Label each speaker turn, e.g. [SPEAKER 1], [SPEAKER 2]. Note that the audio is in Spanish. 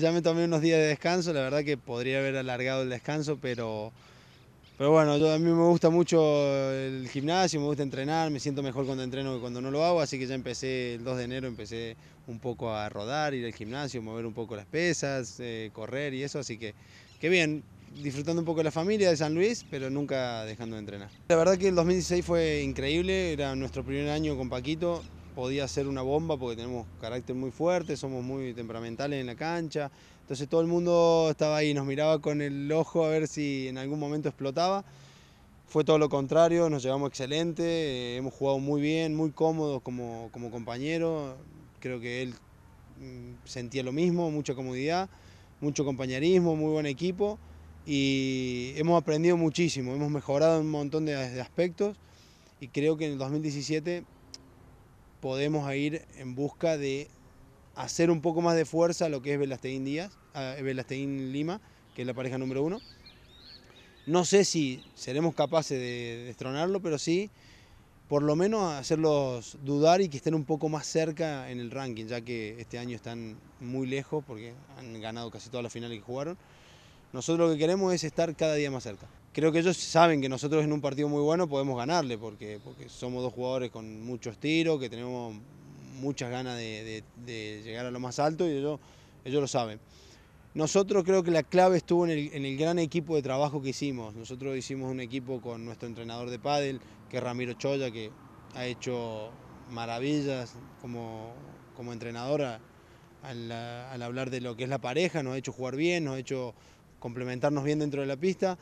[SPEAKER 1] Ya me tomé unos días de descanso, la verdad que podría haber alargado el descanso, pero, pero bueno, a mí me gusta mucho el gimnasio, me gusta entrenar, me siento mejor cuando entreno que cuando no lo hago, así que ya empecé el 2 de enero, empecé un poco a rodar, ir al gimnasio, mover un poco las pesas, eh, correr y eso, así que, qué bien, disfrutando un poco de la familia de San Luis, pero nunca dejando de entrenar. La verdad que el 2016 fue increíble, era nuestro primer año con Paquito, podía ser una bomba porque tenemos carácter muy fuerte, somos muy temperamentales en la cancha. Entonces todo el mundo estaba ahí, nos miraba con el ojo a ver si en algún momento explotaba. Fue todo lo contrario, nos llevamos excelente, eh, hemos jugado muy bien, muy cómodos como, como compañero. Creo que él mm, sentía lo mismo, mucha comodidad, mucho compañerismo, muy buen equipo y hemos aprendido muchísimo, hemos mejorado un montón de aspectos y creo que en el 2017 podemos ir en busca de hacer un poco más de fuerza a lo que es belasteguín Díaz, eh, Lima, que es la pareja número uno. No sé si seremos capaces de destronarlo, pero sí, por lo menos hacerlos dudar y que estén un poco más cerca en el ranking, ya que este año están muy lejos porque han ganado casi todas las finales que jugaron. Nosotros lo que queremos es estar cada día más cerca creo que ellos saben que nosotros en un partido muy bueno podemos ganarle, porque, porque somos dos jugadores con muchos tiros, que tenemos muchas ganas de, llegar a lo más alto y ellos, lo saben. Nosotros creo que la clave estuvo en el, gran equipo de trabajo que hicimos. Nosotros hicimos un equipo con nuestro entrenador de pádel, que es Ramiro Choya, que ha hecho maravillas como, como entrenadora al hablar de lo que es la pareja, nos ha hecho jugar bien, nos ha hecho complementarnos bien dentro de la pista.